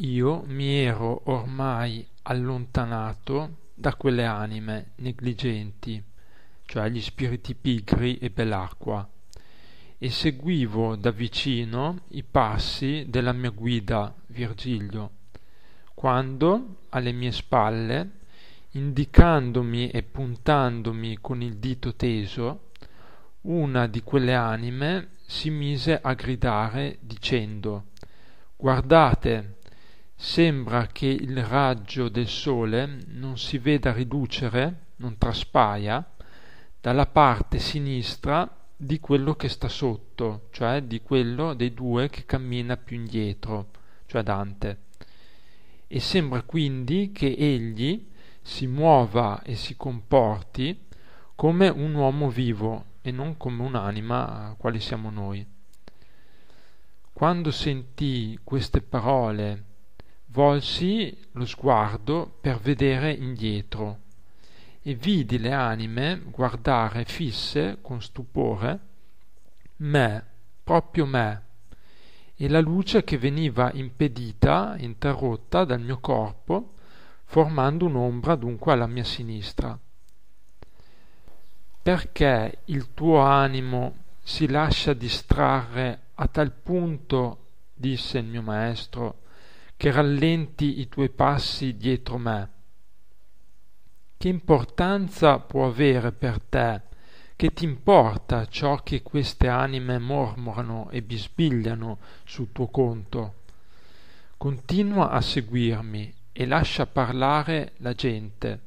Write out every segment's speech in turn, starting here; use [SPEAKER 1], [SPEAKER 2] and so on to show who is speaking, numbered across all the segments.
[SPEAKER 1] Io mi ero ormai allontanato da quelle anime negligenti, cioè gli spiriti pigri e belacqua, e seguivo da vicino i passi della mia guida Virgilio, quando alle mie spalle, indicandomi e puntandomi con il dito teso, una di quelle anime si mise a gridare dicendo Guardate, sembra che il raggio del sole non si veda riducere, non traspaia, dalla parte sinistra di quello che sta sotto, cioè di quello dei due che cammina più indietro, cioè Dante. E sembra quindi che egli si muova e si comporti come un uomo vivo e non come un'anima quale siamo noi. Quando sentì queste parole volsi lo sguardo per vedere indietro e vidi le anime guardare fisse con stupore me proprio me e la luce che veniva impedita interrotta dal mio corpo formando un'ombra dunque alla mia sinistra perché il tuo animo si lascia distrarre a tal punto disse il mio maestro che rallenti i tuoi passi dietro me. Che importanza può avere per te? Che ti importa ciò che queste anime mormorano e bisbigliano sul tuo conto? Continua a seguirmi e lascia parlare la gente.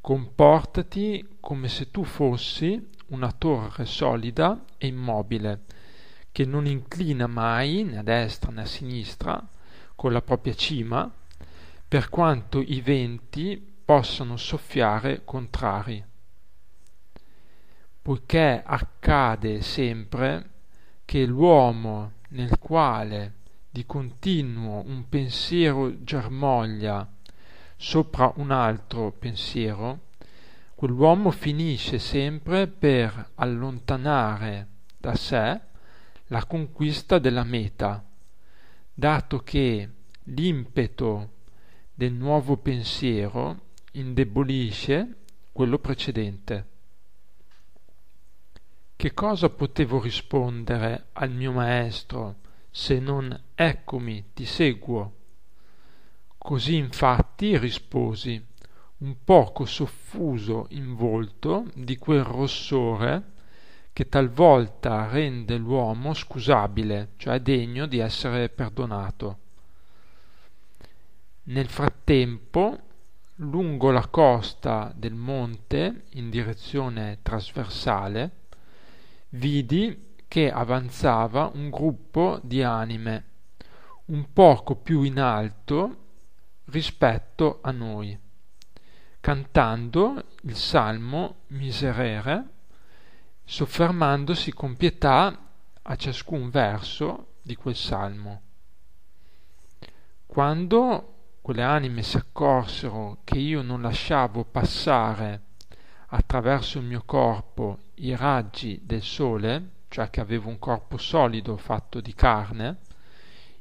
[SPEAKER 1] Comportati come se tu fossi una torre solida e immobile, che non inclina mai né a destra né a sinistra, con la propria cima, per quanto i venti possano soffiare contrari, poiché accade sempre che l'uomo nel quale di continuo un pensiero germoglia sopra un altro pensiero, quell'uomo finisce sempre per allontanare da sé la conquista della meta dato che l'impeto del nuovo pensiero indebolisce quello precedente. Che cosa potevo rispondere al mio maestro se non eccomi, ti seguo? Così infatti risposi, un poco soffuso in volto di quel rossore che talvolta rende l'uomo scusabile, cioè degno di essere perdonato. Nel frattempo, lungo la costa del monte, in direzione trasversale, vidi che avanzava un gruppo di anime, un poco più in alto rispetto a noi, cantando il salmo miserere soffermandosi con pietà a ciascun verso di quel salmo. Quando quelle anime si accorsero che io non lasciavo passare attraverso il mio corpo i raggi del sole, cioè che avevo un corpo solido fatto di carne,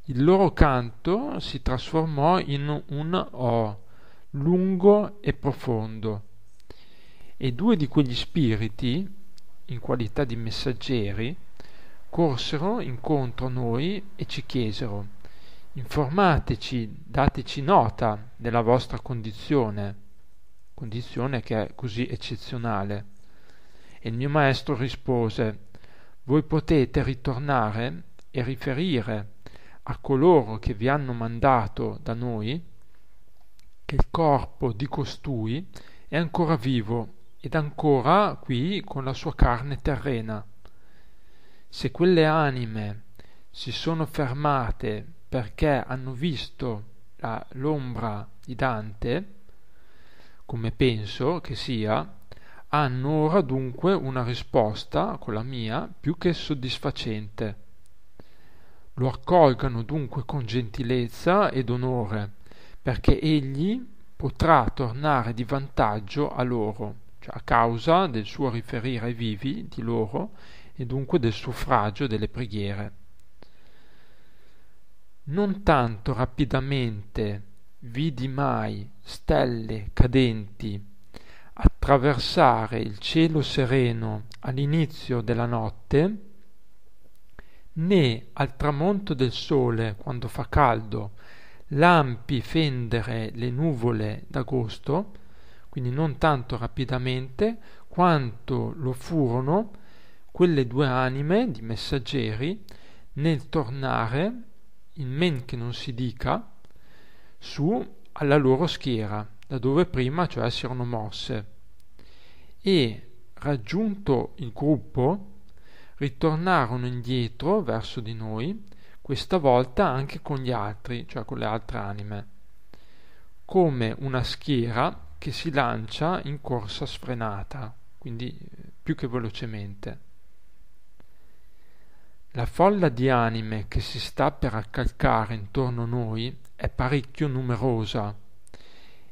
[SPEAKER 1] il loro canto si trasformò in un O lungo e profondo. E due di quegli spiriti, in qualità di messaggeri, corsero incontro a noi e ci chiesero informateci, dateci nota della vostra condizione, condizione che è così eccezionale. E il mio maestro rispose voi potete ritornare e riferire a coloro che vi hanno mandato da noi che il corpo di costui è ancora vivo ed ancora qui con la sua carne terrena. Se quelle anime si sono fermate perché hanno visto l'ombra di Dante, come penso che sia, hanno ora dunque una risposta, con la mia, più che soddisfacente. Lo accolgano dunque con gentilezza ed onore, perché egli potrà tornare di vantaggio a loro cioè a causa del suo riferire ai vivi di loro e dunque del suffragio delle preghiere. Non tanto rapidamente vidi mai stelle cadenti attraversare il cielo sereno all'inizio della notte, né al tramonto del sole, quando fa caldo, lampi fendere le nuvole d'agosto, quindi non tanto rapidamente quanto lo furono quelle due anime di messaggeri nel tornare, in men che non si dica, su alla loro schiera, da dove prima cioè si erano mosse, e raggiunto il gruppo, ritornarono indietro verso di noi, questa volta anche con gli altri, cioè con le altre anime, come una schiera che si lancia in corsa sfrenata, quindi più che velocemente. La folla di anime che si sta per accalcare intorno a noi è parecchio numerosa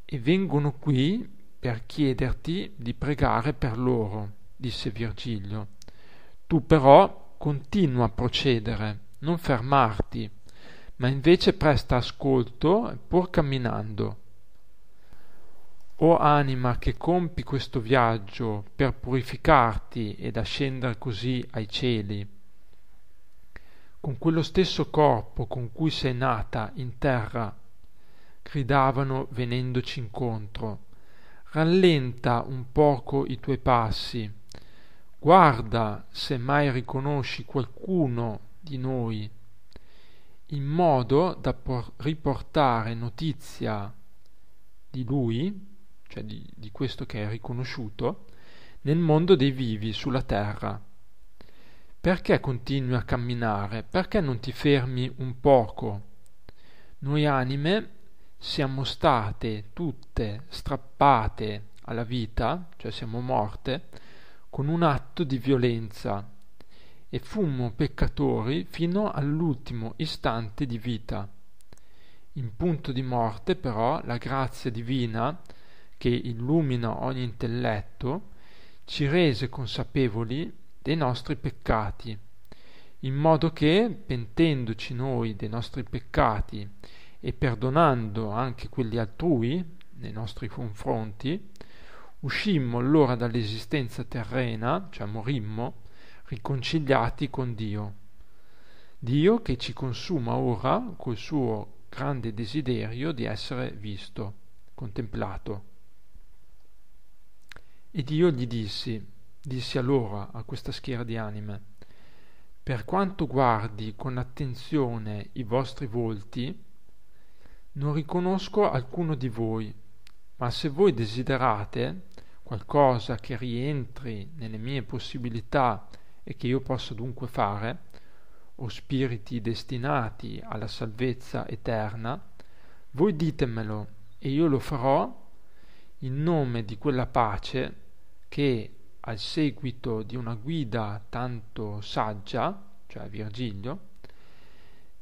[SPEAKER 1] e vengono qui per chiederti di pregare per loro, disse Virgilio. Tu però continua a procedere, non fermarti, ma invece presta ascolto pur camminando. O anima che compi questo viaggio per purificarti ed ascendere così ai cieli, con quello stesso corpo con cui sei nata in terra, gridavano venendoci incontro. Rallenta un poco i tuoi passi. Guarda se mai riconosci qualcuno di noi, in modo da riportare notizia di lui cioè di, di questo che è riconosciuto, nel mondo dei vivi sulla terra. Perché continui a camminare? Perché non ti fermi un poco? Noi anime siamo state tutte strappate alla vita, cioè siamo morte, con un atto di violenza e fummo peccatori fino all'ultimo istante di vita. In punto di morte però la grazia divina che illumina ogni intelletto, ci rese consapevoli dei nostri peccati, in modo che, pentendoci noi dei nostri peccati e perdonando anche quelli altrui nei nostri confronti, uscimmo allora dall'esistenza terrena, cioè morimmo, riconciliati con Dio. Dio che ci consuma ora col suo grande desiderio di essere visto, contemplato. Ed io gli dissi, dissi allora a questa schiera di anime, per quanto guardi con attenzione i vostri volti, non riconosco alcuno di voi, ma se voi desiderate qualcosa che rientri nelle mie possibilità e che io possa dunque fare, o spiriti destinati alla salvezza eterna, voi ditemelo e io lo farò in nome di quella pace che al seguito di una guida tanto saggia, cioè Virgilio,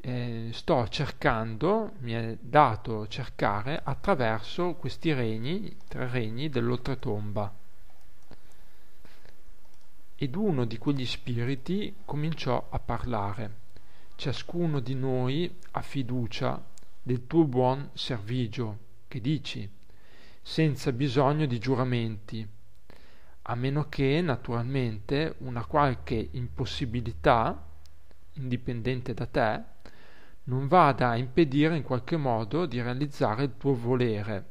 [SPEAKER 1] eh, sto cercando, mi è dato cercare attraverso questi regni, tre regni dell'oltretomba. Ed uno di quegli spiriti cominciò a parlare. Ciascuno di noi ha fiducia del tuo buon servigio, che dici, senza bisogno di giuramenti a meno che naturalmente una qualche impossibilità, indipendente da te, non vada a impedire in qualche modo di realizzare il tuo volere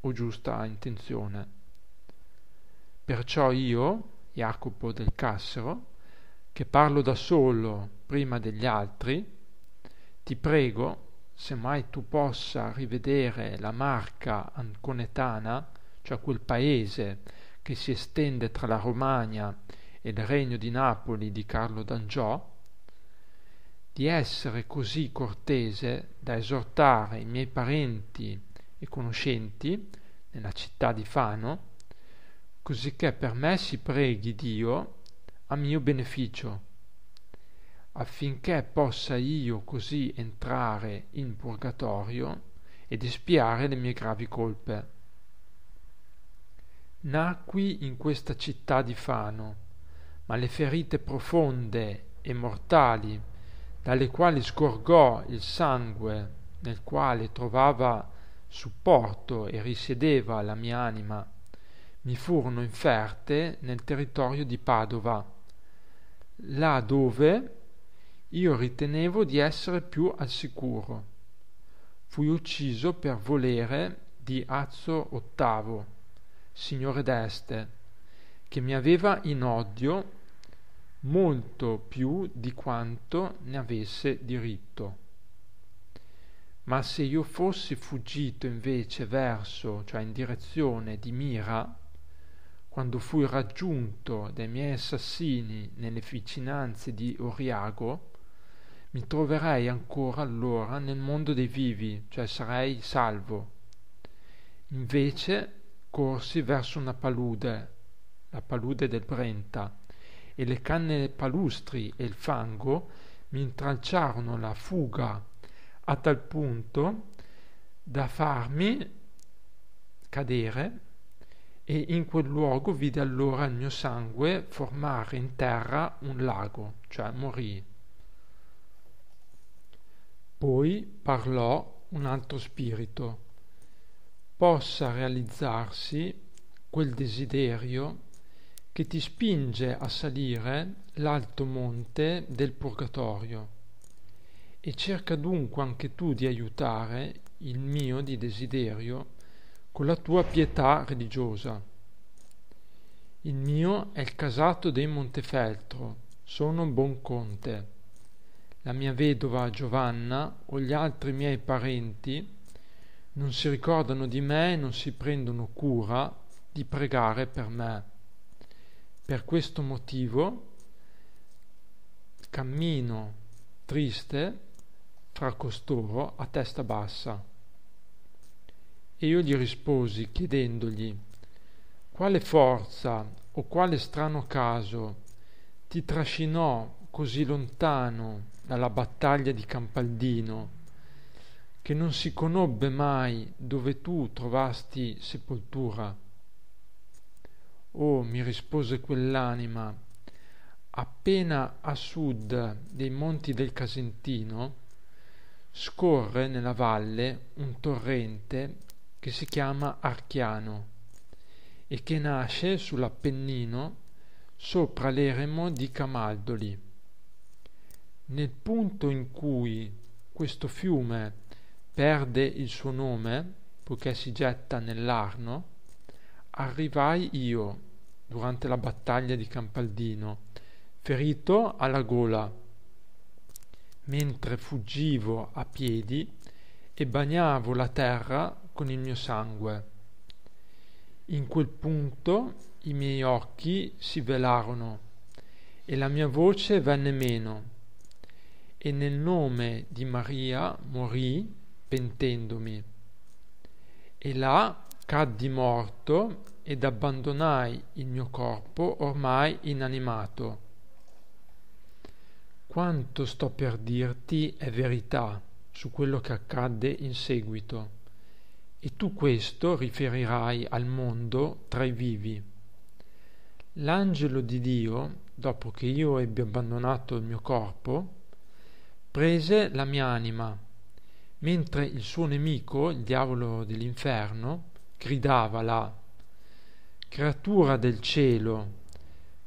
[SPEAKER 1] o giusta intenzione. Perciò io, Jacopo del Cassero, che parlo da solo prima degli altri, ti prego, se mai tu possa rivedere la marca anconetana, cioè quel paese che si estende tra la Romagna e il regno di Napoli di Carlo d'Angiò, di essere così cortese da esortare i miei parenti e conoscenti nella città di Fano, cosicché per me si preghi Dio a mio beneficio, affinché possa io così entrare in purgatorio ed espiare le mie gravi colpe. Nacqui in questa città di Fano, ma le ferite profonde e mortali dalle quali scorgò il sangue nel quale trovava supporto e risiedeva la mia anima, mi furono inferte nel territorio di Padova, là dove io ritenevo di essere più al sicuro. Fui ucciso per volere di Azzo VIII signore d'Este, che mi aveva in odio molto più di quanto ne avesse diritto. Ma se io fossi fuggito invece verso, cioè in direzione di mira, quando fui raggiunto dai miei assassini nelle vicinanze di Oriago, mi troverei ancora allora nel mondo dei vivi, cioè sarei salvo. Invece corsi verso una palude, la palude del Brenta, e le canne palustri e il fango mi intralciarono la fuga a tal punto da farmi cadere e in quel luogo vide allora il mio sangue formare in terra un lago, cioè morì. Poi parlò un altro spirito possa realizzarsi quel desiderio che ti spinge a salire l'alto monte del purgatorio e cerca dunque anche tu di aiutare il mio di desiderio con la tua pietà religiosa. Il mio è il casato dei Montefeltro, sono buon conte. La mia vedova Giovanna o gli altri miei parenti non si ricordano di me e non si prendono cura di pregare per me. Per questo motivo cammino triste fra costoro a testa bassa. E io gli risposi chiedendogli quale forza o quale strano caso ti trascinò così lontano dalla battaglia di Campaldino che non si conobbe mai dove tu trovasti sepoltura. Oh, mi rispose quell'anima, appena a sud dei monti del Casentino scorre nella valle un torrente che si chiama Archiano e che nasce sull'Appennino sopra l'eremo di Camaldoli. Nel punto in cui questo fiume perde il suo nome, poiché si getta nell'Arno, arrivai io, durante la battaglia di Campaldino, ferito alla gola, mentre fuggivo a piedi e bagnavo la terra con il mio sangue. In quel punto i miei occhi si velarono e la mia voce venne meno, e nel nome di Maria morì pentendomi. E là caddi morto ed abbandonai il mio corpo ormai inanimato. Quanto sto per dirti è verità su quello che accadde in seguito, e tu questo riferirai al mondo tra i vivi. L'angelo di Dio, dopo che io ebbi abbandonato il mio corpo, prese la mia anima mentre il suo nemico, il diavolo dell'inferno, gridava là, creatura del cielo,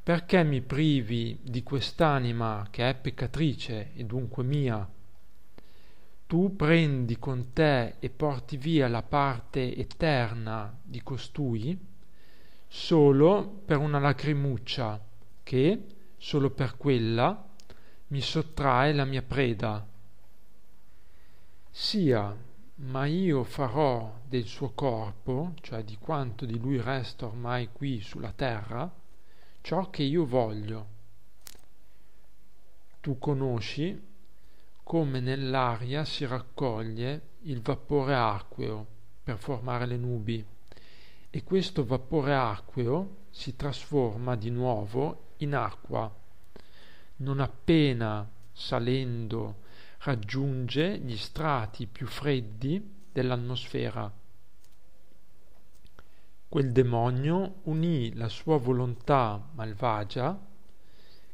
[SPEAKER 1] perché mi privi di quest'anima che è peccatrice e dunque mia? Tu prendi con te e porti via la parte eterna di costui solo per una lacrimuccia che, solo per quella, mi sottrae la mia preda sia ma io farò del suo corpo, cioè di quanto di lui resta ormai qui sulla terra, ciò che io voglio. Tu conosci come nell'aria si raccoglie il vapore acqueo per formare le nubi e questo vapore acqueo si trasforma di nuovo in acqua. Non appena salendo raggiunge gli strati più freddi dell'atmosfera. Quel demonio unì la sua volontà malvagia,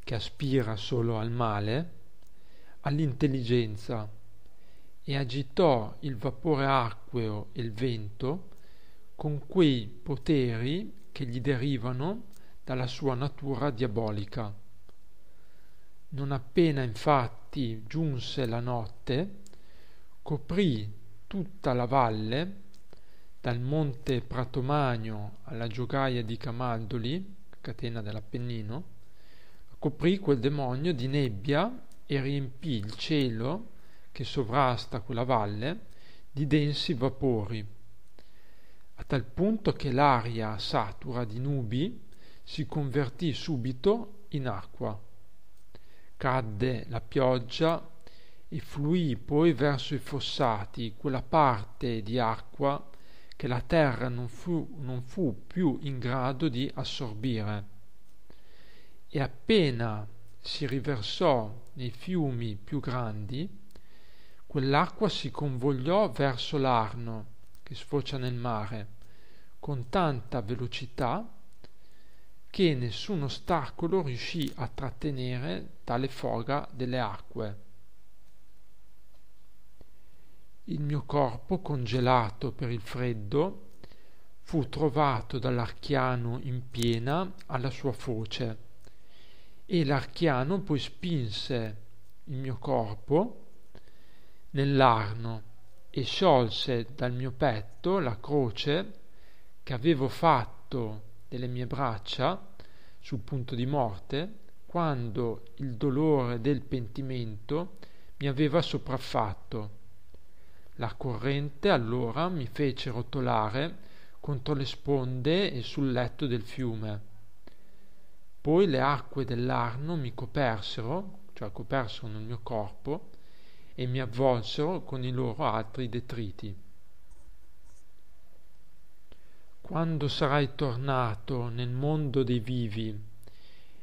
[SPEAKER 1] che aspira solo al male, all'intelligenza e agitò il vapore acqueo e il vento con quei poteri che gli derivano dalla sua natura diabolica. Non appena infatti giunse la notte, coprì tutta la valle, dal monte Pratomagno alla giogaia di Camaldoli, catena dell'Appennino, coprì quel demonio di nebbia e riempì il cielo che sovrasta quella valle di densi vapori, a tal punto che l'aria satura di nubi si convertì subito in acqua cadde la pioggia e fluì poi verso i fossati quella parte di acqua che la terra non fu, non fu più in grado di assorbire. E appena si riversò nei fiumi più grandi, quell'acqua si convogliò verso l'Arno, che sfocia nel mare, con tanta velocità che nessun ostacolo riuscì a trattenere tale foga delle acque. Il mio corpo, congelato per il freddo, fu trovato dall'archiano in piena alla sua foce e l'archiano poi spinse il mio corpo nell'arno e sciolse dal mio petto la croce che avevo fatto delle mie braccia sul punto di morte quando il dolore del pentimento mi aveva sopraffatto. La corrente allora mi fece rotolare contro le sponde e sul letto del fiume. Poi le acque dell'Arno mi copersero, cioè copersero il mio corpo, e mi avvolsero con i loro altri detriti. quando sarai tornato nel mondo dei vivi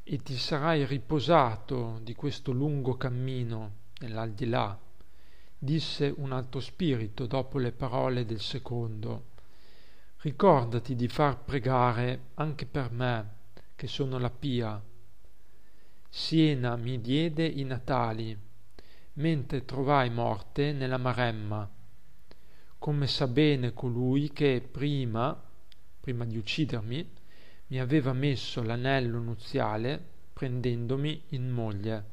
[SPEAKER 1] e ti sarai riposato di questo lungo cammino nell'aldilà, disse un altro spirito dopo le parole del secondo, ricordati di far pregare anche per me, che sono la pia. Siena mi diede i natali, mentre trovai morte nella maremma, come sa bene colui che prima prima di uccidermi, mi aveva messo l'anello nuziale prendendomi in moglie.